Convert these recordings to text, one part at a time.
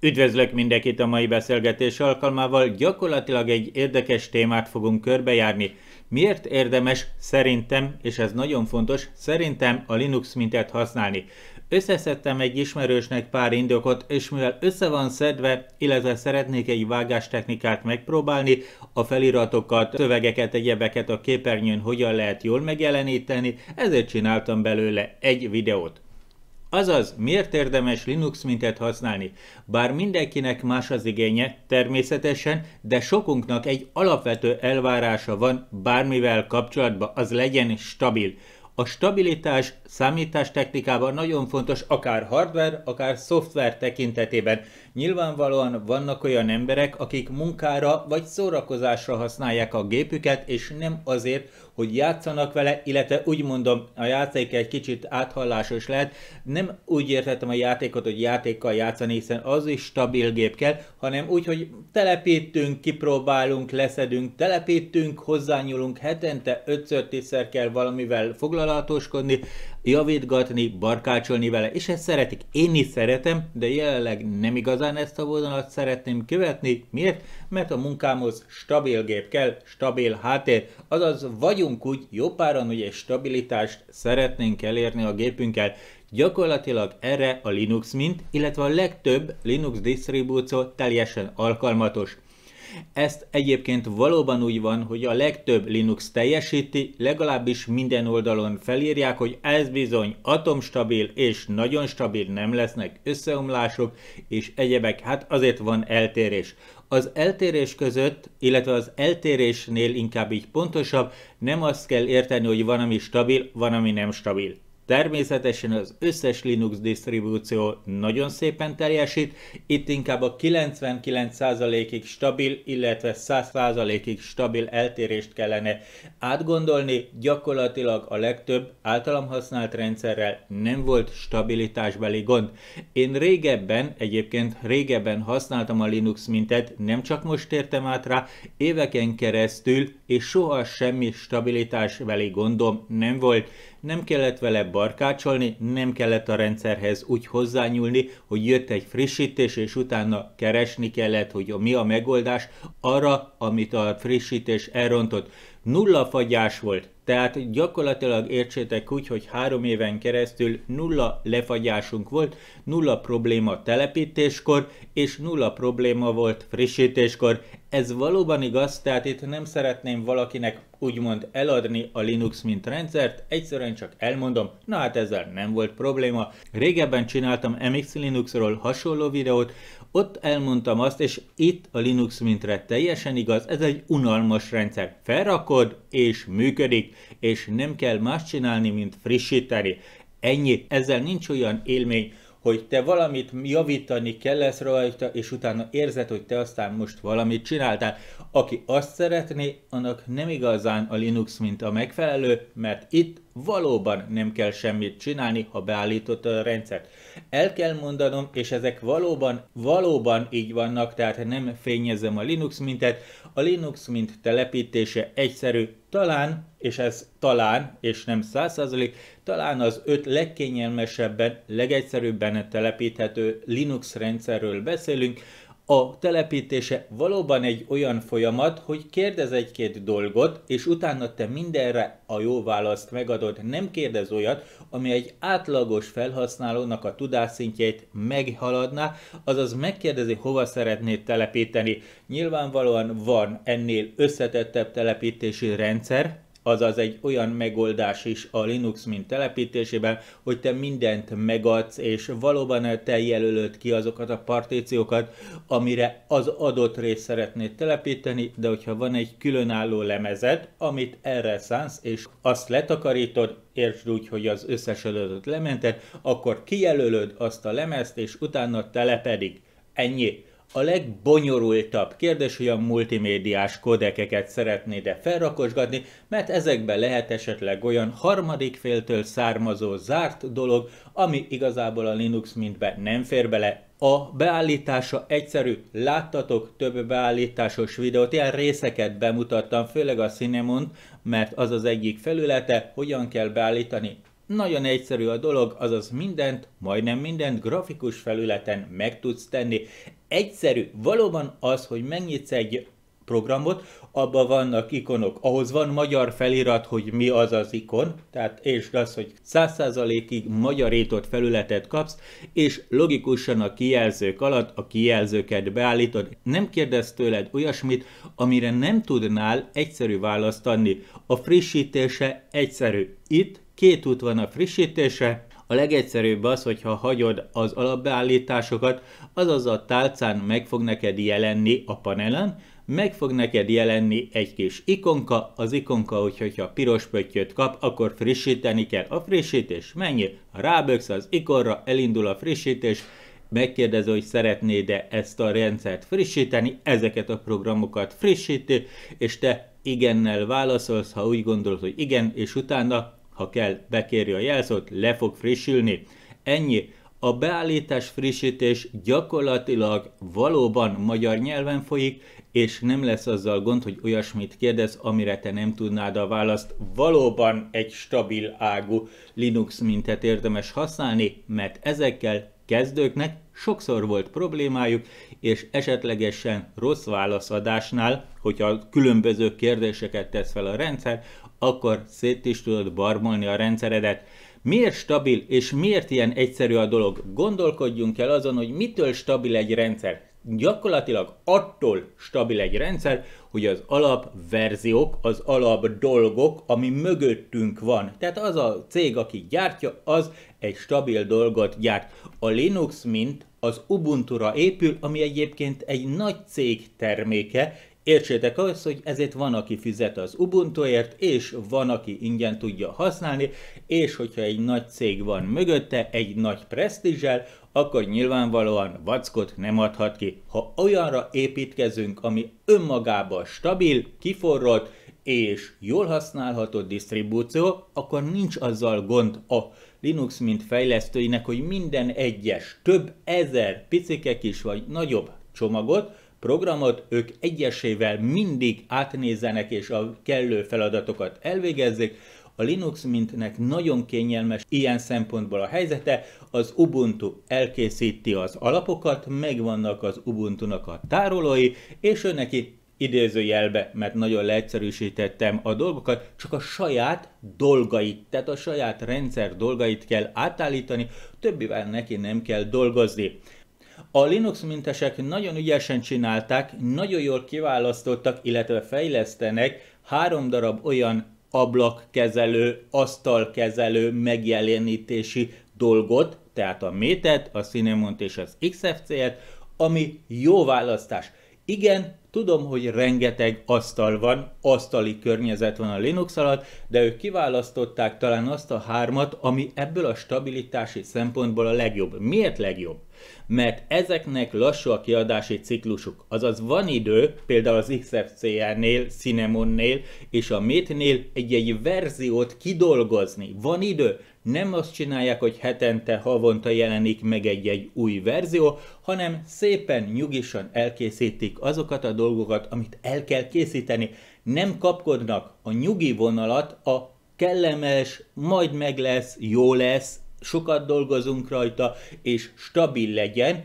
Üdvözlök mindenkit a mai beszélgetés alkalmával. Gyakorlatilag egy érdekes témát fogunk körbejárni. Miért érdemes szerintem, és ez nagyon fontos, szerintem a Linux mintát használni? Összeszedtem egy ismerősnek pár indokot, és mivel össze van szedve, illetve szeretnék egy vágástechnikát megpróbálni, a feliratokat, szövegeket, egyebeket a képernyőn hogyan lehet jól megjeleníteni, ezért csináltam belőle egy videót. Azaz, miért érdemes Linux mintet használni? Bár mindenkinek más az igénye, természetesen, de sokunknak egy alapvető elvárása van bármivel kapcsolatban, az legyen stabil. A stabilitás számítástechnikában nagyon fontos akár hardware, akár szoftver tekintetében. Nyilvánvalóan vannak olyan emberek, akik munkára vagy szórakozásra használják a gépüket, és nem azért, hogy játszanak vele, illetve úgy mondom, a játék egy kicsit áthallásos lehet. Nem úgy értettem a játékot, hogy játékkal játszani, hiszen az is stabil gép kell, hanem úgy, hogy telepítünk, kipróbálunk, leszedünk, telepítünk, hozzányúlunk, hetente 5-10-szer kell valamivel foglalatoskodni, javítgatni, barkácsolni vele, és ezt szeretik. Én is szeretem, de jelenleg nem igazán nyilván ezt a vonalat szeretném követni. Miért? Mert a munkámhoz stabil gép kell, stabil háttér. Azaz vagyunk úgy, jó páran, hogy egy stabilitást szeretnénk elérni a gépünkkel. Gyakorlatilag erre a Linux mint, illetve a legtöbb Linux distribúció teljesen alkalmatos. Ezt egyébként valóban úgy van, hogy a legtöbb Linux teljesíti, legalábbis minden oldalon felírják, hogy ez bizony atomstabil és nagyon stabil, nem lesznek összeomlások és egyebek, hát azért van eltérés. Az eltérés között, illetve az eltérésnél inkább így pontosabb, nem azt kell érteni, hogy van, ami stabil, van, ami nem stabil. Természetesen az összes Linux disztribúció nagyon szépen teljesít, itt inkább a 99%-ig stabil, illetve 100%-ig stabil eltérést kellene átgondolni. Gyakorlatilag a legtöbb általam használt rendszerrel nem volt stabilitásbeli gond. Én régebben, egyébként régebben használtam a Linux mintet, nem csak most értem át rá, éveken keresztül, és soha semmi stabilitásbeli gondom nem volt nem kellett vele barkácsolni, nem kellett a rendszerhez úgy hozzányúlni, hogy jött egy frissítés, és utána keresni kellett, hogy mi a megoldás arra, amit a frissítés elrontott. Nulla fagyás volt, tehát gyakorlatilag értsétek úgy, hogy három éven keresztül nulla lefagyásunk volt, nulla probléma telepítéskor, és nulla probléma volt frissítéskor. Ez valóban igaz, tehát itt nem szeretném valakinek úgymond eladni a Linux mint rendszert, egyszerűen csak elmondom, na hát ezzel nem volt probléma. Régebben csináltam MX Linuxról hasonló videót, ott elmondtam azt, és itt a Linux mintre teljesen igaz, ez egy unalmas rendszer. Felrakod, és működik, és nem kell más csinálni, mint frissíteni. Ennyi, ezzel nincs olyan élmény, hogy te valamit javítani kell lesz rajta, és utána érzed, hogy te aztán most valamit csináltál. Aki azt szeretné, annak nem igazán a Linux mint a megfelelő, mert itt valóban nem kell semmit csinálni, ha beállított a rendszert. El kell mondanom, és ezek valóban, valóban így vannak, tehát nem fényezem a Linux mintet. A Linux mint telepítése egyszerű, talán, és ez talán, és nem százszerzalék, talán az öt legkényelmesebben, legegyszerűbben telepíthető Linux rendszerről beszélünk, a telepítése valóban egy olyan folyamat, hogy kérdez egy-két dolgot, és utána te mindenre a jó választ megadod, nem kérdez olyat, ami egy átlagos felhasználónak a tudásszintjét meghaladná, azaz megkérdezi, hova szeretnéd telepíteni. Nyilvánvalóan van ennél összetettebb telepítési rendszer, azaz egy olyan megoldás is a Linux mint telepítésében, hogy te mindent megadsz, és valóban te jelölöd ki azokat a partíciókat, amire az adott részt szeretnéd telepíteni, de hogyha van egy különálló lemezed, amit erre szánsz, és azt letakarítod, értsd úgy, hogy az összes adott lemented, akkor kijelölöd azt a lemezt, és utána telepedik. Ennyi. A legbonyolultabb kérdés, hogy a multimédiás kodekeket szeretnéd de felrakosgatni, mert ezekben lehet esetleg olyan harmadik féltől származó zárt dolog, ami igazából a Linux mintben nem fér bele. A beállítása egyszerű, láttatok több beállításos videót, ilyen részeket bemutattam, főleg a cinemon mert az az egyik felülete, hogyan kell beállítani nagyon egyszerű a dolog, azaz mindent, majdnem mindent grafikus felületen meg tudsz tenni egyszerű. Valóban az, hogy megnyitsz egy programot, abban vannak ikonok. Ahhoz van magyar felirat, hogy mi az az ikon, tehát és az, hogy 100%-ig magyarított felületet kapsz, és logikusan a kijelzők alatt a kijelzőket beállítod. Nem kérdez tőled olyasmit, amire nem tudnál egyszerű választ adni. A frissítése egyszerű. Itt két út van a frissítése, a legegyszerűbb az, hogyha hagyod az alapbeállításokat, azaz a tálcán meg fog neked jelenni a panelen, meg fog neked jelenni egy kis ikonka, az ikonka, hogyha piros pöttyöt kap, akkor frissíteni kell a frissítés, mennyi? Ha ráböksz az ikonra, elindul a frissítés, megkérdezi, hogy szeretnéd-e ezt a rendszert frissíteni, ezeket a programokat frissíti, és te igennel válaszolsz, ha úgy gondolod, hogy igen, és utána ha kell, bekéri a jelzót, le fog frissülni. Ennyi. A beállítás frissítés gyakorlatilag valóban magyar nyelven folyik, és nem lesz azzal gond, hogy olyasmit kérdez, amire te nem tudnád a választ. Valóban egy stabil ágú Linux mintet érdemes használni, mert ezekkel kezdőknek sokszor volt problémájuk, és esetlegesen rossz válaszadásnál, hogyha különböző kérdéseket tesz fel a rendszer, akkor szét is tudod barmolni a rendszeredet. Miért stabil és miért ilyen egyszerű a dolog? Gondolkodjunk el azon, hogy mitől stabil egy rendszer. Gyakorlatilag attól stabil egy rendszer, hogy az alapverziók, az alap dolgok, ami mögöttünk van. Tehát az a cég, aki gyártja, az egy stabil dolgot gyárt. A Linux mint az Ubuntu-ra épül, ami egyébként egy nagy cég terméke, Értsétek azt, hogy ezért van, aki fizet az Ubuntuért, és van, aki ingyen tudja használni, és hogyha egy nagy cég van mögötte, egy nagy presztízsel, akkor nyilvánvalóan vackot nem adhat ki. Ha olyanra építkezünk, ami önmagában stabil, kiforrott és jól használható disztribúció, akkor nincs azzal gond a Linux mint fejlesztőinek, hogy minden egyes több ezer picike kis vagy nagyobb csomagot, programot, ők egyesével mindig átnézzenek és a kellő feladatokat elvégezzék. A Linux mintnek nagyon kényelmes ilyen szempontból a helyzete, az Ubuntu elkészíti az alapokat, megvannak az Ubuntu-nak a tárolói, és ő neki idézőjelbe, mert nagyon leegyszerűsítettem a dolgokat, csak a saját dolgait, tehát a saját rendszer dolgait kell átállítani, többivel neki nem kell dolgozni. A Linux mintesek nagyon ügyesen csinálták, nagyon jól kiválasztottak, illetve fejlesztenek három darab olyan ablakkezelő, asztalkezelő megjelenítési dolgot, tehát a métet, a Cinemont és az XFC-et, ami jó választás. Igen, tudom, hogy rengeteg asztal van, asztali környezet van a Linux alatt, de ők kiválasztották talán azt a hármat, ami ebből a stabilitási szempontból a legjobb. Miért legjobb? mert ezeknek lassú a kiadási ciklusuk. Azaz van idő, például az XFCR-nél, Cinemon-nél és a Métnél egy-egy verziót kidolgozni. Van idő, nem azt csinálják, hogy hetente, havonta jelenik meg egy-egy új verzió, hanem szépen, nyugisan elkészítik azokat a dolgokat, amit el kell készíteni. Nem kapkodnak a nyugi vonalat a kellemes, majd meg lesz, jó lesz, sokat dolgozunk rajta, és stabil legyen,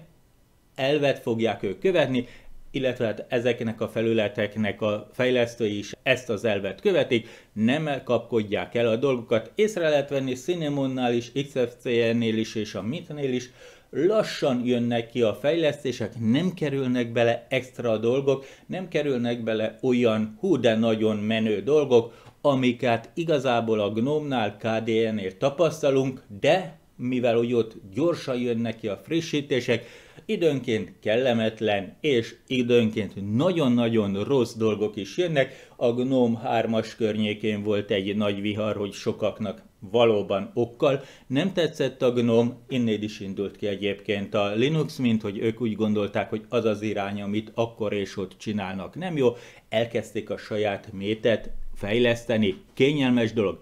elvet fogják ők követni, illetve hát ezeknek a felületeknek a fejlesztői is ezt az elvet követik, nem kapkodják el a dolgokat. Észre lehet venni Cinemonnál is, XFCN-nél is és a Mitnél is, lassan jönnek ki a fejlesztések, nem kerülnek bele extra dolgok, nem kerülnek bele olyan hú de nagyon menő dolgok, amiket igazából a GNOME-nál, KDN-nél tapasztalunk, de mivel úgy ott gyorsan jönnek ki a frissítések, időnként kellemetlen és időnként nagyon-nagyon rossz dolgok is jönnek. A GNOME 3-as környékén volt egy nagy vihar, hogy sokaknak valóban okkal. Nem tetszett a GNOME, innéd is indult ki egyébként a Linux, mint hogy ők úgy gondolták, hogy az az irány, amit akkor és ott csinálnak nem jó. Elkezdték a saját métet fejleszteni. Kényelmes dolog.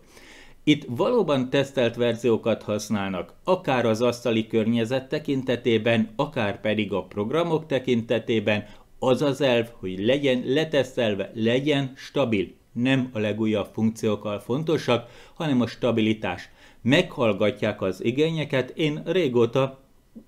Itt valóban tesztelt verziókat használnak, akár az asztali környezet tekintetében, akár pedig a programok tekintetében, az az elv, hogy legyen letesztelve, legyen stabil. Nem a legújabb funkciókkal fontosak, hanem a stabilitás. Meghallgatják az igényeket, én régóta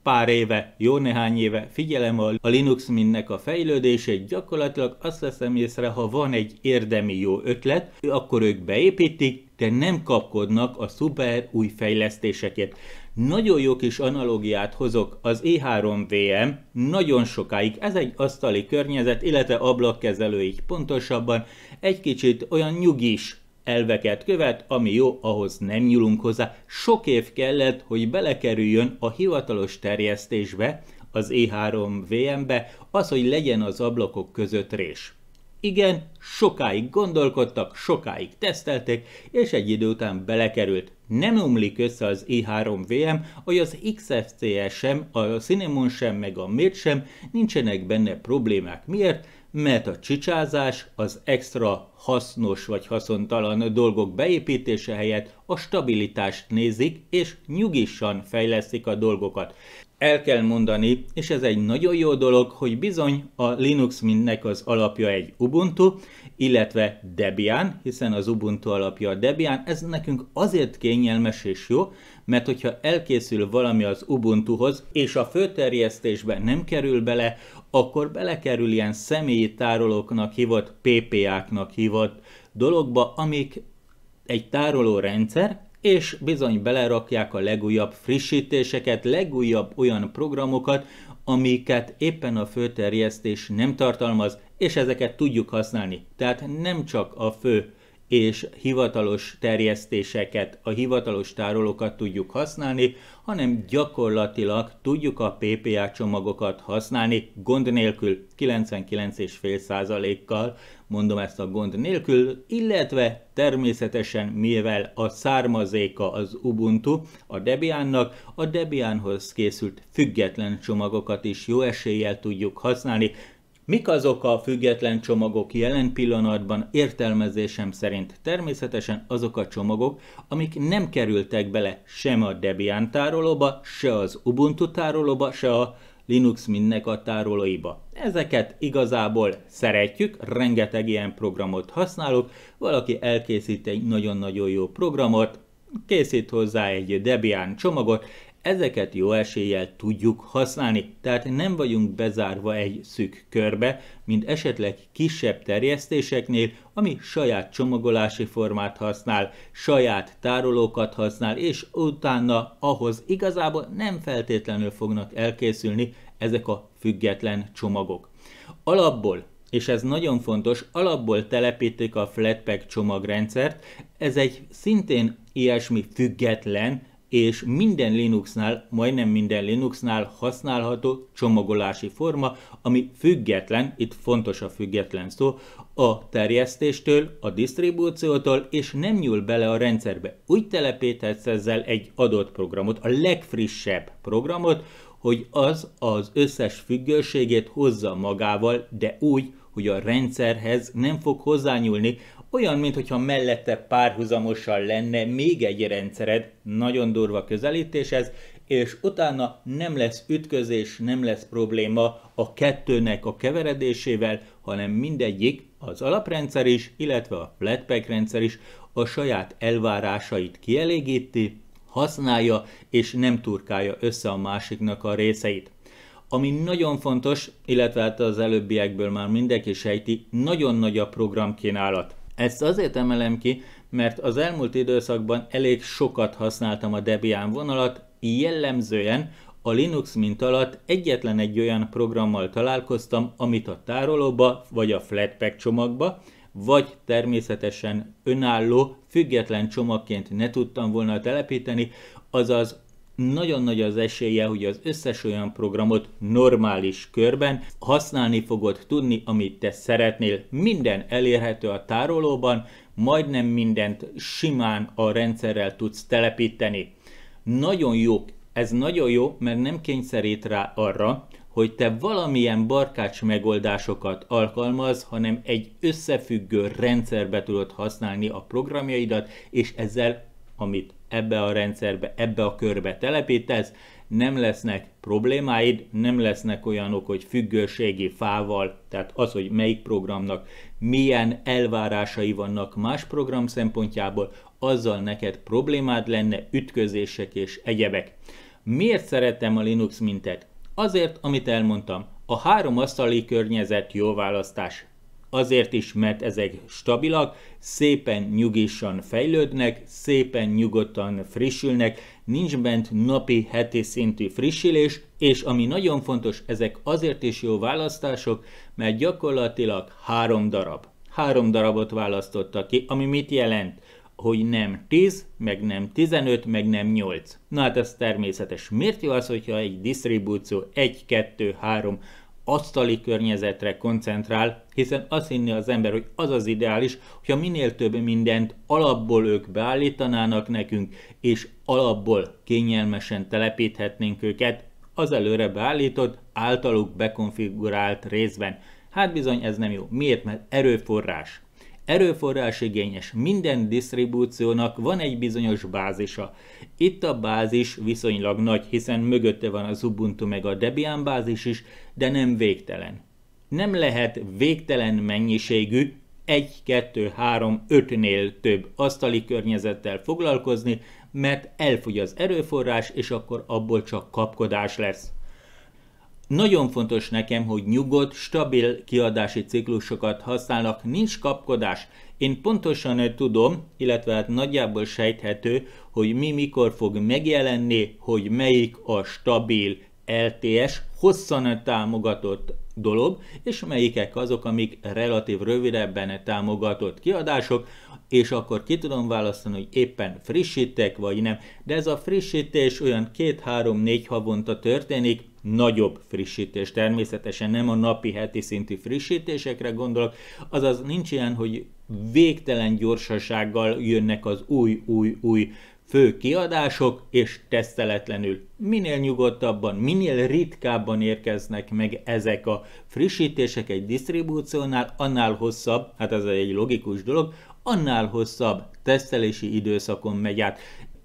pár éve, jó néhány éve figyelem a, Linux minnek a fejlődését, gyakorlatilag azt veszem észre, ha van egy érdemi jó ötlet, akkor ők beépítik, de nem kapkodnak a szuper új fejlesztéseket. Nagyon jó kis analógiát hozok az E3VM, nagyon sokáig, ez egy asztali környezet, illetve ablakkezelőig pontosabban, egy kicsit olyan nyugis elveket követ, ami jó, ahhoz nem nyúlunk hozzá. Sok év kellett, hogy belekerüljön a hivatalos terjesztésbe, az E3VM-be, az, hogy legyen az ablakok között rés. Igen, sokáig gondolkodtak, sokáig tesztelték, és egy idő után belekerült. Nem omlik össze az e 3 vm hogy az XFCE sem, a Cinemon sem, meg a Mét sem, nincsenek benne problémák. Miért? mert a csicsázás az extra hasznos vagy haszontalan dolgok beépítése helyett a stabilitást nézik, és nyugisan fejlesztik a dolgokat. El kell mondani, és ez egy nagyon jó dolog, hogy bizony a Linux mindnek az alapja egy Ubuntu, illetve Debian, hiszen az Ubuntu alapja a Debian, ez nekünk azért kényelmes és jó, mert hogyha elkészül valami az Ubuntuhoz, és a főterjesztésben nem kerül bele, akkor belekerül ilyen személyi tárolóknak hívott, PPA-knak hívott dologba, amik egy tároló rendszer, és bizony belerakják a legújabb frissítéseket, legújabb olyan programokat, amiket éppen a főterjesztés nem tartalmaz, és ezeket tudjuk használni. Tehát nem csak a fő és hivatalos terjesztéseket, a hivatalos tárolókat tudjuk használni, hanem gyakorlatilag tudjuk a PPA csomagokat használni gond nélkül, 99,5%-kal mondom ezt a gond nélkül, illetve természetesen mivel a származéka az Ubuntu a Debiannak, a Debianhoz készült független csomagokat is jó eséllyel tudjuk használni, Mik azok a független csomagok jelen pillanatban értelmezésem szerint? Természetesen azok a csomagok, amik nem kerültek bele sem a Debian tárolóba, se az Ubuntu tárolóba, se a Linux mindnek a tárolóiba. Ezeket igazából szeretjük, rengeteg ilyen programot használok, valaki elkészít egy nagyon-nagyon jó programot, készít hozzá egy Debian csomagot, ezeket jó eséllyel tudjuk használni, tehát nem vagyunk bezárva egy szűk körbe, mint esetleg kisebb terjesztéseknél, ami saját csomagolási formát használ, saját tárolókat használ, és utána ahhoz igazából nem feltétlenül fognak elkészülni ezek a független csomagok. Alapból és ez nagyon fontos, alapból telepítik a Flatpak csomagrendszert. Ez egy szintén ilyesmi független, és minden Linuxnál, majdnem minden Linuxnál használható csomagolási forma, ami független, itt fontos a független szó, a terjesztéstől, a disztribúciótól, és nem nyúl bele a rendszerbe. Úgy telepíthetsz ezzel egy adott programot, a legfrissebb programot, hogy az az összes függőségét hozza magával, de úgy, hogy a rendszerhez nem fog hozzányúlni, olyan, mintha mellette párhuzamosan lenne még egy rendszered, nagyon durva közelítés ez, és utána nem lesz ütközés, nem lesz probléma a kettőnek a keveredésével, hanem mindegyik, az alaprendszer is, illetve a flatpack rendszer is a saját elvárásait kielégíti, használja és nem turkálja össze a másiknak a részeit. Ami nagyon fontos, illetve hát az előbbiekből már mindenki sejti, nagyon nagy a programkínálat. Ezt azért emelem ki, mert az elmúlt időszakban elég sokat használtam a Debian vonalat, jellemzően a Linux mint alatt egyetlen egy olyan programmal találkoztam, amit a tárolóba vagy a Flatpak csomagba, vagy természetesen önálló, független csomagként ne tudtam volna telepíteni, azaz nagyon nagy az esélye, hogy az összes olyan programot normális körben használni fogod tudni, amit te szeretnél. Minden elérhető a tárolóban, majdnem mindent simán a rendszerrel tudsz telepíteni. Nagyon jó, ez nagyon jó, mert nem kényszerít rá arra, hogy te valamilyen barkács megoldásokat alkalmaz, hanem egy összefüggő rendszerbe tudod használni a programjaidat, és ezzel, amit ebbe a rendszerbe, ebbe a körbe telepítesz, nem lesznek problémáid, nem lesznek olyanok, hogy függőségi fával, tehát az, hogy melyik programnak milyen elvárásai vannak más program szempontjából, azzal neked problémád lenne, ütközések és egyebek. Miért szeretem a Linux mintet? Azért, amit elmondtam, a három asztali környezet jó választás. Azért is, mert ezek stabilak, szépen nyugisan fejlődnek, szépen nyugodtan frissülnek, nincs bent napi, heti szintű frissülés, és ami nagyon fontos, ezek azért is jó választások, mert gyakorlatilag három darab. Három darabot választotta ki, ami mit jelent? hogy nem 10, meg nem 15, meg nem 8. Na hát ez természetes. Miért jó az, hogyha egy disztribúció 1, 2, 3 asztali környezetre koncentrál, hiszen azt hinni az ember, hogy az az ideális, hogyha minél több mindent alapból ők beállítanának nekünk, és alapból kényelmesen telepíthetnénk őket az előre beállított, általuk bekonfigurált részben. Hát bizony ez nem jó. Miért? Mert erőforrás. Erőforrás igényes. Minden disztribúciónak van egy bizonyos bázisa. Itt a bázis viszonylag nagy, hiszen mögötte van az Ubuntu meg a Debian bázis is, de nem végtelen nem lehet végtelen mennyiségű 1, 2, 3, 5-nél több asztali környezettel foglalkozni, mert elfogy az erőforrás, és akkor abból csak kapkodás lesz. Nagyon fontos nekem, hogy nyugodt, stabil kiadási ciklusokat használnak, nincs kapkodás. Én pontosan tudom, illetve hát nagyjából sejthető, hogy mi mikor fog megjelenni, hogy melyik a stabil LTS hosszan támogatott dolog, és melyikek azok, amik relatív rövidebben támogatott kiadások, és akkor ki tudom választani, hogy éppen frissítek vagy nem. De ez a frissítés olyan 2-3-4 havonta történik, nagyobb frissítés, természetesen nem a napi heti szintű frissítésekre gondolok, azaz nincs ilyen, hogy végtelen gyorsasággal jönnek az új, új, új fő kiadások, és teszteletlenül minél nyugodtabban, minél ritkábban érkeznek meg ezek a frissítések egy disztribúciónál, annál hosszabb, hát ez egy logikus dolog, annál hosszabb tesztelési időszakon megy át.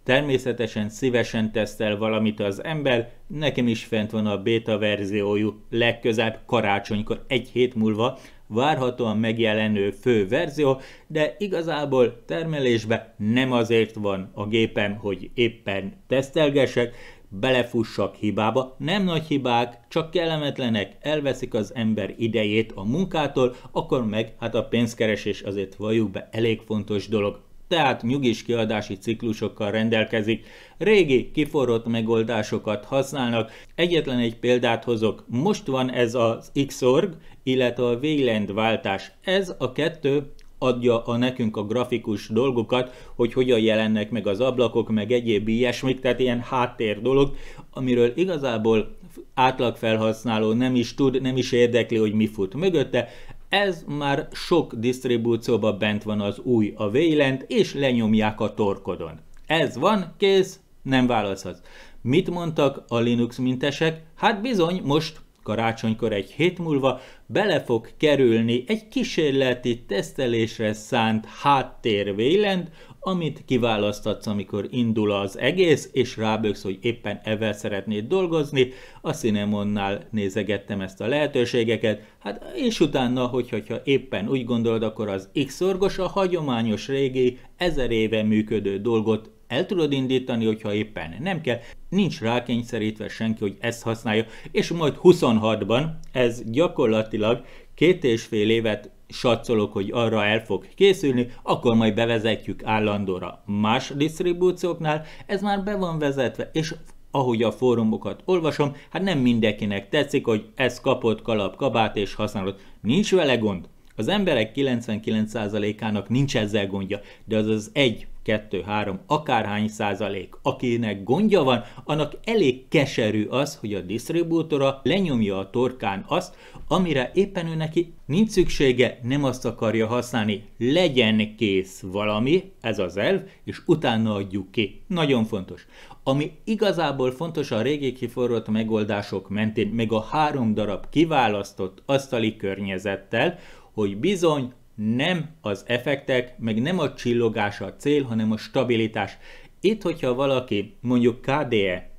Természetesen szívesen tesztel valamit az ember, nekem is fent van a beta verziójú, legközelebb karácsonykor, egy hét múlva várhatóan megjelenő fő verzió, de igazából termelésbe nem azért van a gépem, hogy éppen tesztelgesek, belefussak hibába, nem nagy hibák, csak kellemetlenek, elveszik az ember idejét a munkától, akkor meg hát a pénzkeresés azért valljuk be elég fontos dolog tehát nyugis kiadási ciklusokkal rendelkezik. Régi, kiforrott megoldásokat használnak. Egyetlen egy példát hozok. Most van ez az Xorg, illetve a Wayland váltás. Ez a kettő adja a nekünk a grafikus dolgokat, hogy hogyan jelennek meg az ablakok, meg egyéb ilyesmik, tehát ilyen háttér dolog, amiről igazából átlag felhasználó nem is tud, nem is érdekli, hogy mi fut mögötte, ez már sok disztribúcióban bent van az új a véland, és lenyomják a torkodon. Ez van, kész, nem válaszhatsz. Mit mondtak a Linux mintesek? Hát bizony, most karácsonykor egy hét múlva bele fog kerülni egy kísérleti tesztelésre szánt háttérvélend, amit kiválasztatsz, amikor indul az egész, és ráböksz, hogy éppen evel szeretnéd dolgozni. A Cinemonnál nézegettem ezt a lehetőségeket, hát és utána, hogy, hogyha éppen úgy gondolod, akkor az x a hagyományos régi, ezer éve működő dolgot el tudod indítani, hogyha éppen nem kell, nincs rákényszerítve senki, hogy ezt használja, és majd 26-ban ez gyakorlatilag két és fél évet satszolok, hogy arra el fog készülni, akkor majd bevezetjük állandóra. Más disztribúcióknál ez már be van vezetve, és ahogy a fórumokat olvasom, hát nem mindenkinek tetszik, hogy ez kapott kalap, kabát és használod. Nincs vele gond. Az emberek 99%-ának nincs ezzel gondja, de az az egy 2, 3, akárhány százalék, akinek gondja van, annak elég keserű az, hogy a disztribútora lenyomja a torkán azt, amire éppen ő neki nincs szüksége, nem azt akarja használni. Legyen kész valami, ez az elv, és utána adjuk ki. Nagyon fontos. Ami igazából fontos a régi kiforrott megoldások mentén, meg a három darab kiválasztott asztali környezettel, hogy bizony nem az effektek, meg nem a csillogása a cél, hanem a stabilitás. Itt, hogyha valaki mondjuk KDE,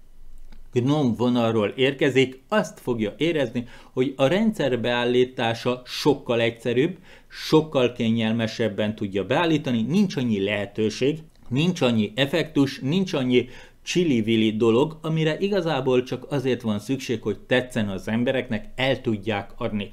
GNOME vonalról érkezik, azt fogja érezni, hogy a rendszer beállítása sokkal egyszerűbb, sokkal kényelmesebben tudja beállítani, nincs annyi lehetőség, nincs annyi effektus, nincs annyi csili-vili dolog, amire igazából csak azért van szükség, hogy tetszen az embereknek, el tudják adni.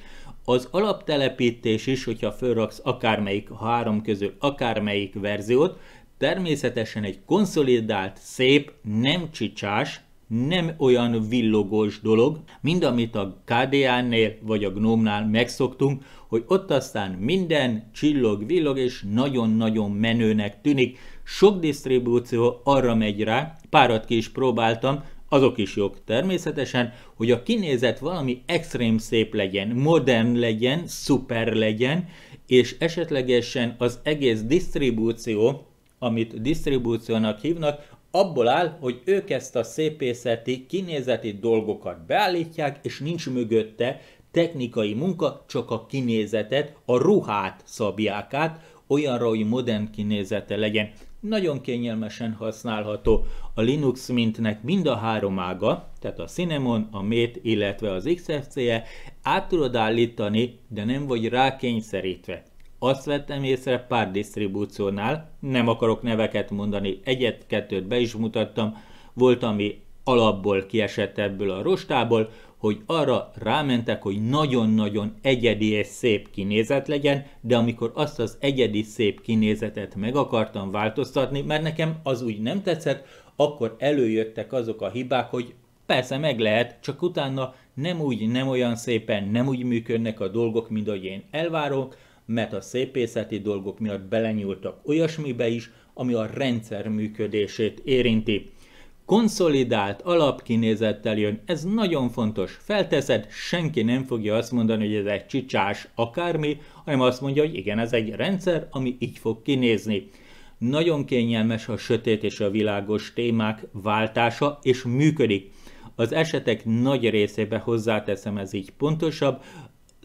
Az alaptelepítés is, hogyha felraksz akármelyik három közül akármelyik verziót, természetesen egy konszolidált, szép, nem csicsás, nem olyan villogós dolog, mint amit a KDA-nél vagy a GNOME-nál megszoktunk, hogy ott aztán minden csillog, villog és nagyon-nagyon menőnek tűnik. Sok disztribúció arra megy rá, párat ki is próbáltam, azok is jók természetesen, hogy a kinézet valami extrém szép legyen, modern legyen, szuper legyen, és esetlegesen az egész disztribúció, amit disztribúciónak hívnak, abból áll, hogy ők ezt a szépészeti, kinézeti dolgokat beállítják, és nincs mögötte technikai munka, csak a kinézetet, a ruhát szabják át, olyanra, hogy modern kinézete legyen nagyon kényelmesen használható. A Linux mintnek mind a három ága, tehát a Cinnamon, a Mate, illetve az XFCE át tudod állítani, de nem vagy rákényszerítve. Azt vettem észre pár disztribúciónál, nem akarok neveket mondani, egyet-kettőt be is mutattam, volt, ami alapból kiesett ebből a rostából, hogy arra rámentek, hogy nagyon-nagyon egyedi és szép kinézet legyen, de amikor azt az egyedi szép kinézetet meg akartam változtatni, mert nekem az úgy nem tetszett, akkor előjöttek azok a hibák, hogy persze meg lehet, csak utána nem úgy, nem olyan szépen, nem úgy működnek a dolgok, mint ahogy én elvárok, mert a szépészeti dolgok miatt belenyúltak olyasmibe is, ami a rendszer működését érinti konszolidált alapkinézettel jön, ez nagyon fontos. Felteszed, senki nem fogja azt mondani, hogy ez egy csicsás akármi, hanem azt mondja, hogy igen, ez egy rendszer, ami így fog kinézni. Nagyon kényelmes a sötét és a világos témák váltása, és működik. Az esetek nagy részébe hozzáteszem, ez így pontosabb,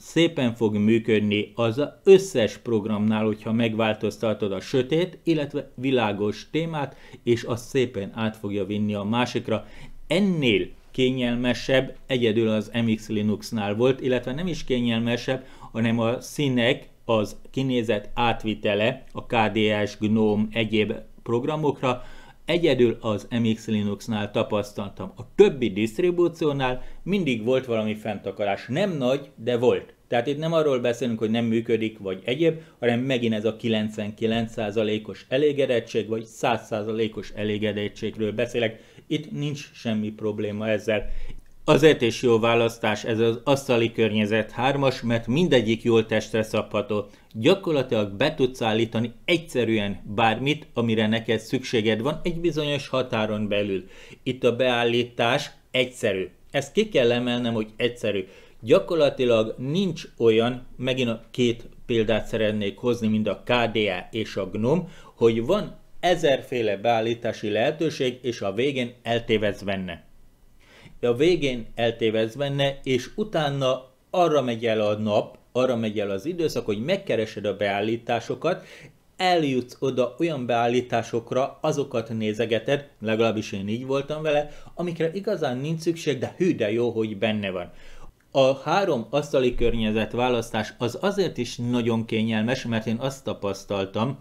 szépen fog működni az, összes programnál, hogyha megváltoztatod a sötét, illetve világos témát, és azt szépen át fogja vinni a másikra. Ennél kényelmesebb egyedül az MX Linuxnál volt, illetve nem is kényelmesebb, hanem a színek az kinézet átvitele a KDS, GNOME, egyéb programokra, Egyedül az MX Linuxnál tapasztaltam. A többi disztribúciónál mindig volt valami fenntakarás. Nem nagy, de volt. Tehát itt nem arról beszélünk, hogy nem működik, vagy egyéb, hanem megint ez a 99%-os elégedettség, vagy 100%-os elégedettségről beszélek. Itt nincs semmi probléma ezzel. Azért is jó választás ez az asztali környezet hármas, mert mindegyik jól testre szabható. Gyakorlatilag be tudsz állítani egyszerűen bármit, amire neked szükséged van egy bizonyos határon belül. Itt a beállítás egyszerű. Ezt ki kell emelnem, hogy egyszerű. Gyakorlatilag nincs olyan, megint a két példát szeretnék hozni, mind a KDA és a GNOM, hogy van ezerféle beállítási lehetőség, és a végén eltévedsz benne de a végén eltévesz benne, és utána arra megy el a nap, arra megy el az időszak, hogy megkeresed a beállításokat, eljutsz oda olyan beállításokra, azokat nézegeted, legalábbis én így voltam vele, amikre igazán nincs szükség, de hű de jó, hogy benne van. A három asztali környezet választás az azért is nagyon kényelmes, mert én azt tapasztaltam,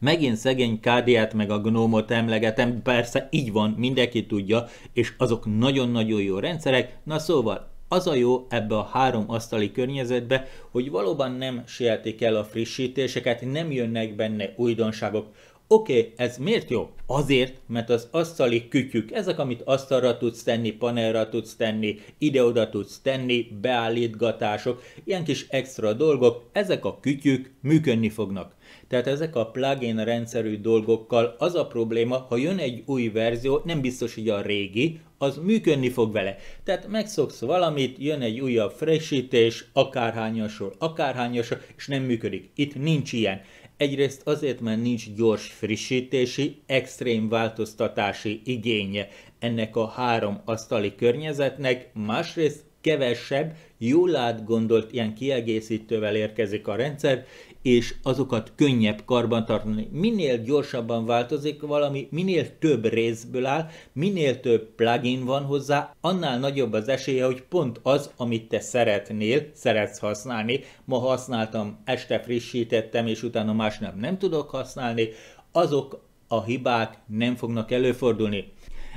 Megint szegény Kádiát meg a gnómot emlegetem, persze így van, mindenki tudja, és azok nagyon-nagyon jó rendszerek, na szóval az a jó ebbe a három asztali környezetbe, hogy valóban nem sietik el a frissítéseket, nem jönnek benne újdonságok. Oké, okay, ez miért jó? Azért, mert az asztali kütyük, ezek, amit asztalra tudsz tenni, panelra tudsz tenni, ide-oda tudsz tenni, beállítgatások, ilyen kis extra dolgok, ezek a kütyük működni fognak. Tehát ezek a plugin rendszerű dolgokkal az a probléma, ha jön egy új verzió, nem biztos, hogy a régi, az működni fog vele. Tehát megszoksz valamit, jön egy újabb frissítés, akárhányasról, akárhányasról, és nem működik. Itt nincs ilyen. Egyrészt azért, mert nincs gyors frissítési, extrém változtatási igénye ennek a három asztali környezetnek, másrészt kevesebb, jól átgondolt ilyen kiegészítővel érkezik a rendszer, és azokat könnyebb karbantartani. Minél gyorsabban változik valami, minél több részből áll, minél több plugin van hozzá, annál nagyobb az esélye, hogy pont az, amit te szeretnél, szeretsz használni. Ma használtam, este frissítettem, és utána másnap nem tudok használni, azok a hibák nem fognak előfordulni.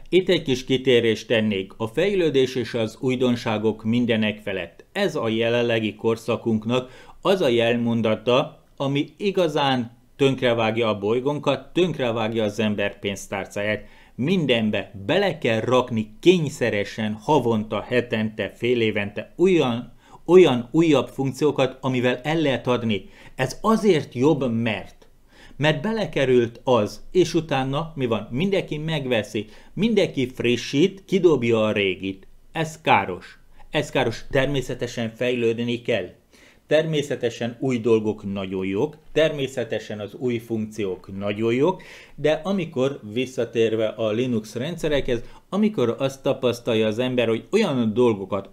Itt egy kis kitérést tennék. A fejlődés és az újdonságok mindenek felett. Ez a jelenlegi korszakunknak az a jelmondata, ami igazán tönkrevágja a bolygónkat, tönkrevágja az ember pénztárcáját. Mindenbe bele kell rakni kényszeresen, havonta, hetente, fél évente olyan, olyan újabb funkciókat, amivel el lehet adni. Ez azért jobb, mert mert belekerült az, és utána mi van? Mindenki megveszi, mindenki frissít, kidobja a régit. Ez káros. Ez káros, természetesen fejlődni kell. Természetesen új dolgok nagyon jók, természetesen az új funkciók nagyon jók, de amikor visszatérve a Linux rendszerekhez, amikor azt tapasztalja az ember, hogy olyan dolgokat,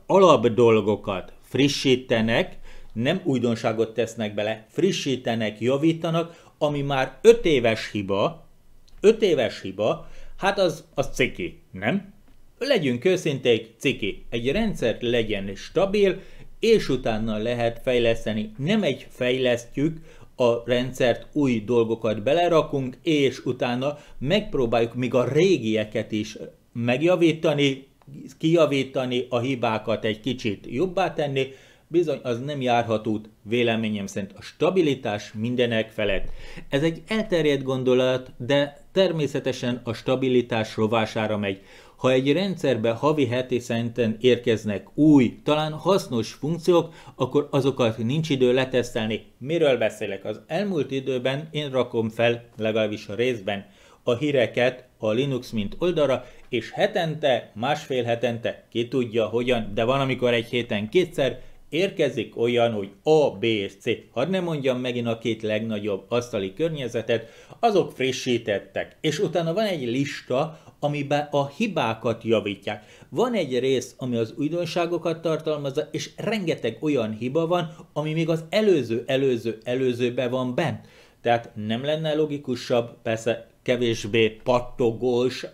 dolgokat frissítenek, nem újdonságot tesznek bele, frissítenek, javítanak, ami már 5 éves hiba, 5 éves hiba, hát az, az ciki, nem? Legyünk őszinték, ciki. Egy rendszer legyen stabil, és utána lehet fejleszteni. Nem egy fejlesztjük a rendszert, új dolgokat belerakunk, és utána megpróbáljuk még a régieket is megjavítani, kijavítani, a hibákat egy kicsit jobbá tenni, bizony az nem járhat út, véleményem szerint a stabilitás mindenek felett. Ez egy elterjedt gondolat, de természetesen a stabilitás rovására megy. Ha egy rendszerbe havi heti szinten érkeznek új, talán hasznos funkciók, akkor azokat nincs idő letesztelni. Miről beszélek? Az elmúlt időben én rakom fel, legalábbis a részben, a híreket a Linux mint oldalra, és hetente, másfél hetente, ki tudja hogyan, de van amikor egy héten kétszer, érkezik olyan, hogy A, B és C. Hadd ne mondjam megint a két legnagyobb asztali környezetet, azok frissítettek, és utána van egy lista, amiben a hibákat javítják. Van egy rész, ami az újdonságokat tartalmazza, és rengeteg olyan hiba van, ami még az előző, előző, előzőben van bent. Tehát nem lenne logikusabb, persze kevésbé pattogós,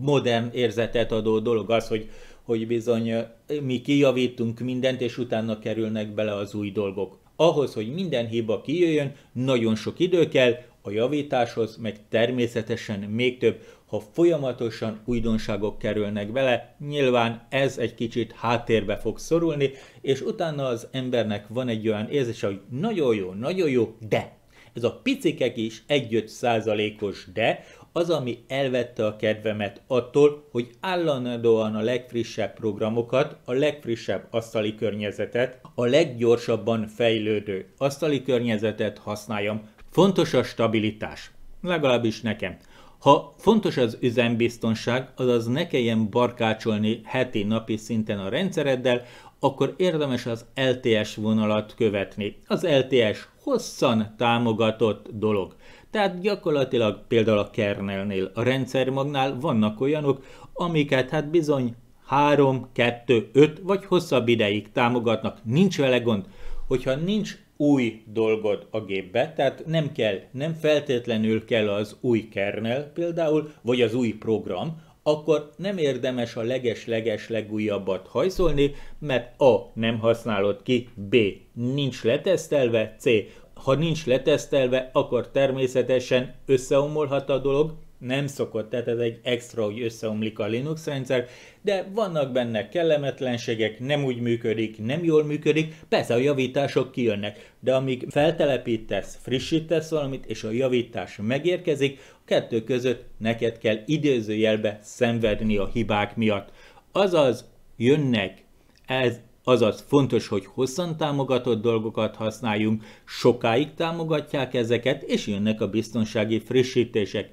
modern érzetet adó dolog az, hogy, hogy bizony mi kijavítunk mindent, és utána kerülnek bele az új dolgok. Ahhoz, hogy minden hiba kijöjjön, nagyon sok idő kell, a javításhoz meg természetesen még több, ha folyamatosan újdonságok kerülnek vele, nyilván ez egy kicsit háttérbe fog szorulni, és utána az embernek van egy olyan érzése, hogy nagyon jó, nagyon jó, de ez a picikek is egy százalékos de, az, ami elvette a kedvemet attól, hogy állandóan a legfrissebb programokat, a legfrissebb asztali környezetet, a leggyorsabban fejlődő asztali környezetet használjam. Fontos a stabilitás. Legalábbis nekem. Ha fontos az üzembiztonság, azaz ne kelljen barkácsolni heti-napi szinten a rendszereddel, akkor érdemes az LTS vonalat követni. Az LTS hosszan támogatott dolog. Tehát gyakorlatilag például a kernelnél, a rendszermagnál vannak olyanok, amiket hát bizony 3, 2, 5 vagy hosszabb ideig támogatnak, nincs vele gond. Hogyha nincs új dolgot a gépbe, tehát nem kell, nem feltétlenül kell az új kernel például, vagy az új program, akkor nem érdemes a leges-leges legújabbat hajszolni, mert A. nem használod ki, B. nincs letesztelve, C. ha nincs letesztelve, akkor természetesen összeomolhat a dolog, nem szokott, tehát ez egy extra, hogy összeomlik a Linux rendszer, de vannak benne kellemetlenségek, nem úgy működik, nem jól működik, persze a javítások kijönnek, de amíg feltelepítesz, frissítesz valamit, és a javítás megérkezik, a kettő között neked kell időzőjelbe szenvedni a hibák miatt. Azaz jönnek, ez azaz fontos, hogy hosszan támogatott dolgokat használjunk, sokáig támogatják ezeket, és jönnek a biztonsági frissítések.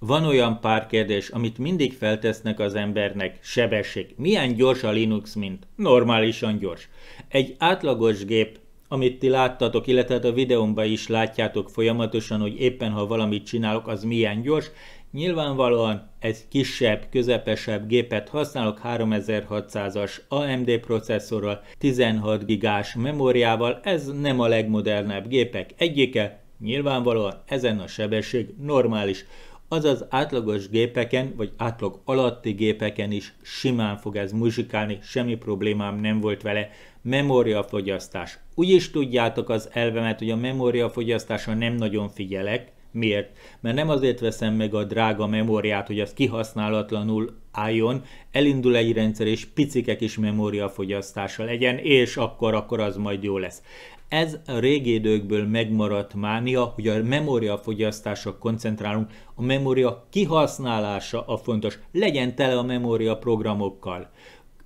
Van olyan pár kérdés, amit mindig feltesznek az embernek, sebesség. Milyen gyors a Linux, mint? Normálisan gyors. Egy átlagos gép, amit ti láttatok, illetve hát a videómban is látjátok folyamatosan, hogy éppen ha valamit csinálok, az milyen gyors. Nyilvánvalóan egy kisebb, közepesebb gépet használok 3600-as AMD processzorral, 16 gigás memóriával, ez nem a legmodernebb gépek egyike, Nyilvánvalóan ezen a sebesség normális azaz átlagos gépeken, vagy átlag alatti gépeken is simán fog ez muzsikálni, semmi problémám nem volt vele. Memóriafogyasztás. Úgy is tudjátok az elvemet, hogy a memóriafogyasztásra nem nagyon figyelek, Miért? Mert nem azért veszem meg a drága memóriát, hogy az kihasználatlanul álljon, elindul egy rendszer, és picike kis memóriafogyasztása legyen, és akkor, akkor az majd jó lesz. Ez a régi időkből megmaradt mánia, hogy a memóriafogyasztásra koncentrálunk, a memória kihasználása a fontos, legyen tele a memória programokkal.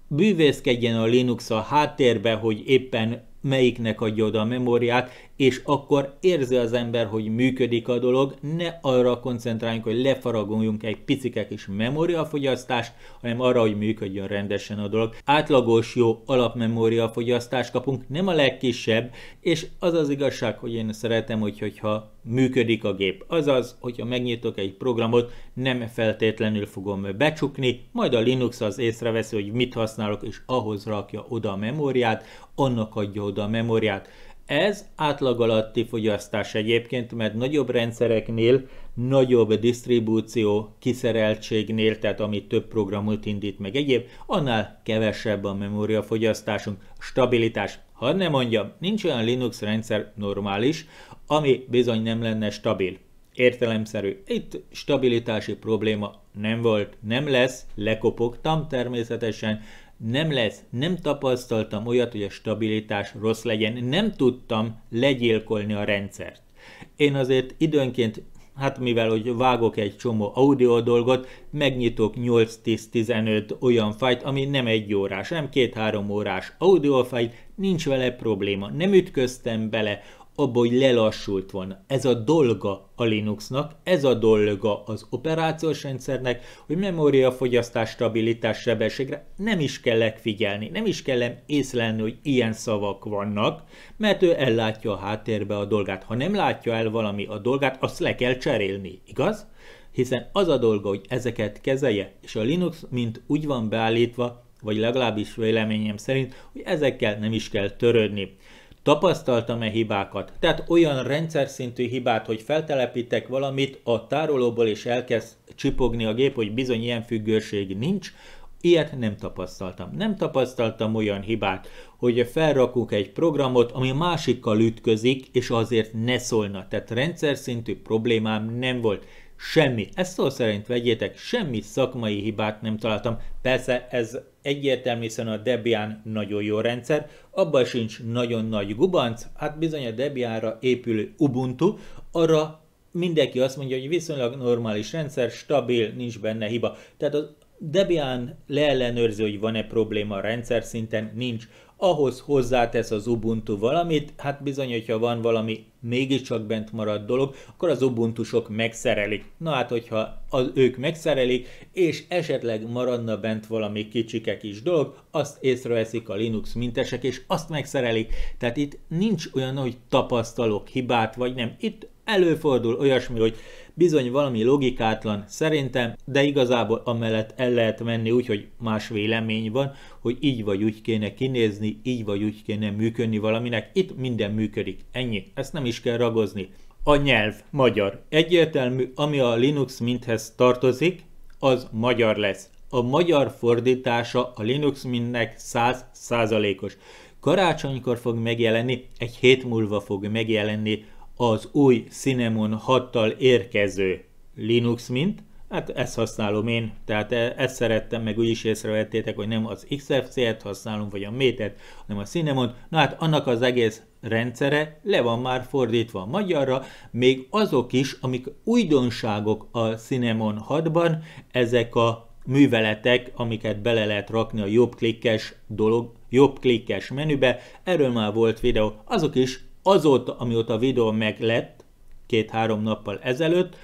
Bűvészkedjen a Linux a háttérbe, hogy éppen melyiknek adja oda a memóriát, és akkor érzi az ember, hogy működik a dolog, ne arra koncentráljunk, hogy lefaragoljunk egy picike kis memóriafogyasztást, hanem arra, hogy működjön rendesen a dolog. Átlagos jó alapmemóriafogyasztást kapunk, nem a legkisebb, és az az igazság, hogy én szeretem, hogy, hogyha működik a gép. Azaz, hogyha megnyitok egy programot, nem feltétlenül fogom becsukni, majd a Linux az észreveszi, hogy mit használok, és ahhoz rakja oda a memóriát, annak adja oda a memóriát. Ez átlag alatti fogyasztás egyébként, mert nagyobb rendszereknél, nagyobb disztribúció kiszereltségnél, tehát amit több programot indít meg egyéb, annál kevesebb a memóriafogyasztásunk, stabilitás. Ha nem mondjam, nincs olyan Linux rendszer normális, ami bizony nem lenne stabil. Értelemszerű. Itt stabilitási probléma nem volt, nem lesz, lekopogtam természetesen, nem lesz, nem tapasztaltam olyat, hogy a stabilitás rossz legyen, nem tudtam legyilkolni a rendszert. Én azért időnként, hát mivel hogy vágok egy csomó audio dolgot, megnyitok 8-10-15 olyan fajt, ami nem egy órás, nem két-három órás audio fajt, nincs vele probléma, nem ütköztem bele, abba, hogy lelassult volna. Ez a dolga a Linuxnak, ez a dolga az operációs rendszernek, hogy memóriafogyasztás, stabilitás, sebességre nem is kellek figyelni, nem is kellem észlelni, hogy ilyen szavak vannak, mert ő ellátja a háttérbe a dolgát. Ha nem látja el valami a dolgát, azt le kell cserélni, igaz? Hiszen az a dolga, hogy ezeket kezelje, és a Linux mint úgy van beállítva, vagy legalábbis véleményem szerint, hogy ezekkel nem is kell törődni. Tapasztaltam-e hibákat? Tehát olyan rendszer szintű hibát, hogy feltelepítek valamit a tárolóból és elkezd csipogni a gép, hogy bizony ilyen függőség nincs, Ilyet nem tapasztaltam. Nem tapasztaltam olyan hibát, hogy felrakunk egy programot, ami másikkal ütközik, és azért ne szólna. Tehát rendszer szintű problémám nem volt. Semmi, ezt szó szerint vegyétek, semmi szakmai hibát nem találtam. Persze ez egyértelműen a Debian nagyon jó rendszer, abban sincs nagyon nagy gubanc, hát bizony a Debianra épül Ubuntu, arra mindenki azt mondja, hogy viszonylag normális rendszer, stabil, nincs benne hiba. Tehát a Debian leellenőrzi, hogy van-e probléma a rendszer szinten, nincs ahhoz hozzátesz az Ubuntu valamit, hát bizony, hogyha van valami mégiscsak bent maradt dolog, akkor az Ubuntusok megszerelik. Na hát, hogyha az, ők megszerelik, és esetleg maradna bent valami kicsike kis dolog, azt észreveszik a Linux mintesek, és azt megszerelik. Tehát itt nincs olyan, hogy tapasztalok hibát, vagy nem. Itt előfordul olyasmi, hogy bizony valami logikátlan szerintem, de igazából amellett el lehet menni úgy, hogy más vélemény van, hogy így vagy úgy kéne kinézni, így vagy úgy kéne működni valaminek, itt minden működik, ennyi, ezt nem is kell ragozni. A nyelv magyar. Egyértelmű, ami a Linux minthez tartozik, az magyar lesz. A magyar fordítása a Linux mindnek 100 százalékos. Karácsonykor fog megjelenni, egy hét múlva fog megjelenni az új Cinnamon 6-tal érkező Linux mint, hát ezt használom én, tehát e- ezt szerettem, meg úgyis észrevettétek, hogy nem az XFCE-t használom, vagy a métet, hanem a Cinnamon, na hát annak az egész rendszere le van már fordítva magyarra, még azok is, amik újdonságok a Cinnamon 6-ban, ezek a műveletek, amiket bele lehet rakni a jobb klikkes dolog, jobb klikkes menübe, erről már volt videó, azok is Azóta, amióta a videó meg lett két-három nappal ezelőtt,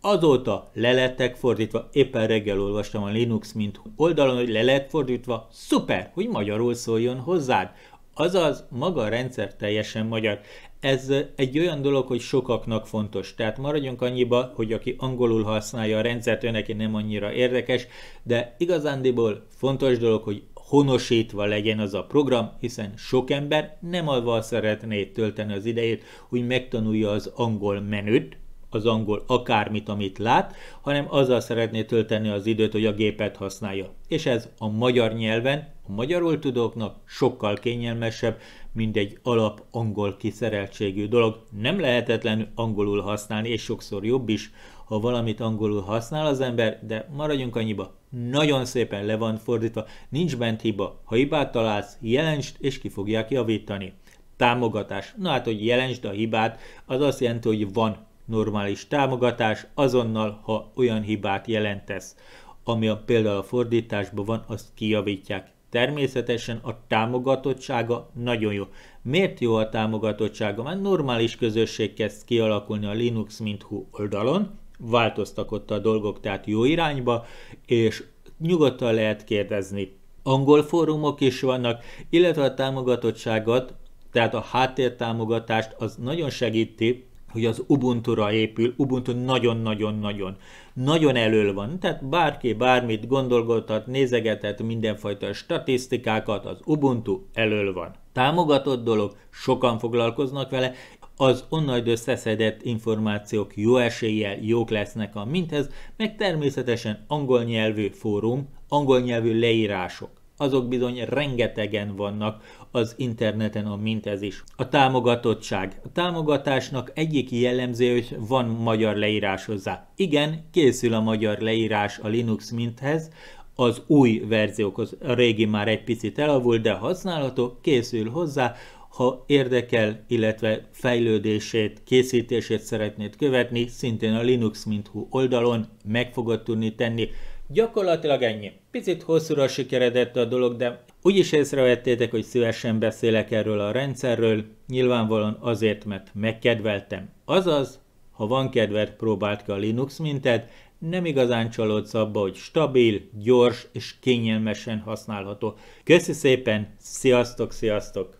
azóta le lettek fordítva, éppen reggel olvastam a Linux mint oldalon, hogy le lett fordítva, szuper, hogy magyarul szóljon hozzád. Azaz, maga a rendszer teljesen magyar. Ez egy olyan dolog, hogy sokaknak fontos. Tehát maradjunk annyiba, hogy aki angolul használja a rendszert, ő neki nem annyira érdekes, de igazándiból fontos dolog, hogy honosítva legyen az a program, hiszen sok ember nem avval szeretné tölteni az idejét, hogy megtanulja az angol menüt, az angol akármit, amit lát, hanem azzal szeretné tölteni az időt, hogy a gépet használja. És ez a magyar nyelven, a magyarul tudóknak sokkal kényelmesebb, mint egy alap angol kiszereltségű dolog. Nem lehetetlenül angolul használni, és sokszor jobb is, ha valamit angolul használ az ember, de maradjunk annyiba, nagyon szépen le van fordítva, nincs bent hiba. Ha hibát találsz, jelentsd, és ki fogják javítani. Támogatás. Na hát, hogy jelentsd a hibát, az azt jelenti, hogy van normális támogatás azonnal, ha olyan hibát jelentesz. Ami a például a fordításban van, azt kijavítják. Természetesen a támogatottsága nagyon jó. Miért jó a támogatottsága? mert normális közösség kezd kialakulni a Linux Linux.hu oldalon, változtak ott a dolgok, tehát jó irányba, és nyugodtan lehet kérdezni. Angol fórumok is vannak, illetve a támogatottságot, tehát a háttértámogatást az nagyon segíti, hogy az Ubuntu-ra épül, Ubuntu nagyon-nagyon-nagyon nagyon elől van, tehát bárki bármit gondolgathat, nézegethet mindenfajta statisztikákat, az Ubuntu elől van. Támogatott dolog, sokan foglalkoznak vele, az onnan összeszedett információk jó eséllyel jók lesznek a minthez, meg természetesen angol nyelvű fórum, angol nyelvű leírások. Azok bizony rengetegen vannak az interneten a mintez is. A támogatottság. A támogatásnak egyik jellemző, hogy van magyar leírás hozzá. Igen, készül a magyar leírás a Linux minthez, az új verziókhoz, a régi már egy picit elavult, de használható, készül hozzá, ha érdekel, illetve fejlődését, készítését szeretnéd követni, szintén a Linux linux.hu oldalon meg fogod tudni tenni. Gyakorlatilag ennyi. Picit hosszúra sikeredett a dolog, de úgyis észrevettétek, hogy szívesen beszélek erről a rendszerről, nyilvánvalóan azért, mert megkedveltem. Azaz, ha van kedved, próbált ki a Linux mintet, nem igazán csalódsz abba, hogy stabil, gyors és kényelmesen használható. Köszi szépen, sziasztok, sziasztok!